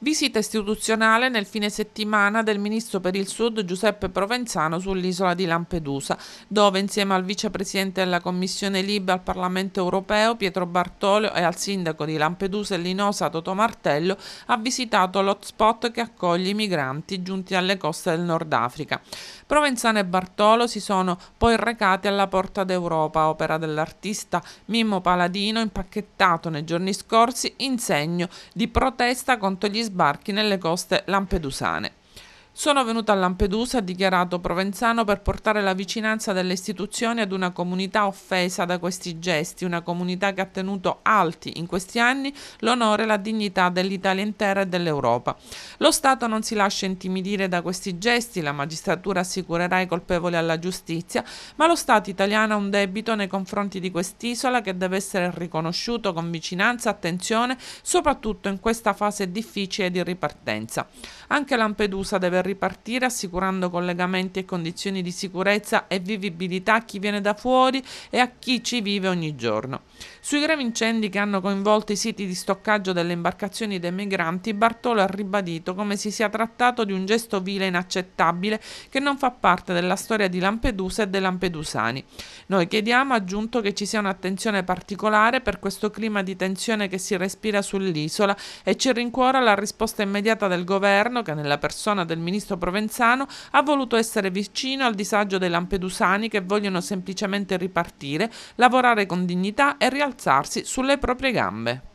Visita istituzionale nel fine settimana del ministro per il Sud Giuseppe Provenzano sull'isola di Lampedusa, dove insieme al vicepresidente della Commissione Libe al Parlamento europeo Pietro Bartolo e al sindaco di Lampedusa e Linosa Toto Martello ha visitato l'hotspot che accoglie i migranti giunti alle coste del Nord Africa. Provenzano e Bartolo si sono poi recati alla Porta d'Europa, opera dell'artista Mimmo Paladino, impacchettato nei giorni scorsi in segno di protesta contro gli sbarchi nelle coste lampedusane. Sono venuto a Lampedusa, ha dichiarato Provenzano, per portare la vicinanza delle istituzioni ad una comunità offesa da questi gesti, una comunità che ha tenuto alti in questi anni l'onore e la dignità dell'Italia intera e dell'Europa. Lo Stato non si lascia intimidire da questi gesti, la magistratura assicurerà i colpevoli alla giustizia, ma lo Stato italiano ha un debito nei confronti di quest'isola che deve essere riconosciuto con vicinanza, e attenzione, soprattutto in questa fase difficile di ripartenza. Anche Lampedusa deve ripartire assicurando collegamenti e condizioni di sicurezza e vivibilità a chi viene da fuori e a chi ci vive ogni giorno. Sui gravi incendi che hanno coinvolto i siti di stoccaggio delle imbarcazioni dei migranti, Bartolo ha ribadito come si sia trattato di un gesto vile e inaccettabile che non fa parte della storia di Lampedusa e dei lampedusani. Noi chiediamo, aggiunto, che ci sia un'attenzione particolare per questo clima di tensione che si respira sull'isola e ci rincuora la risposta immediata del governo che nella persona del ministro ministro Provenzano ha voluto essere vicino al disagio dei lampedusani che vogliono semplicemente ripartire, lavorare con dignità e rialzarsi sulle proprie gambe.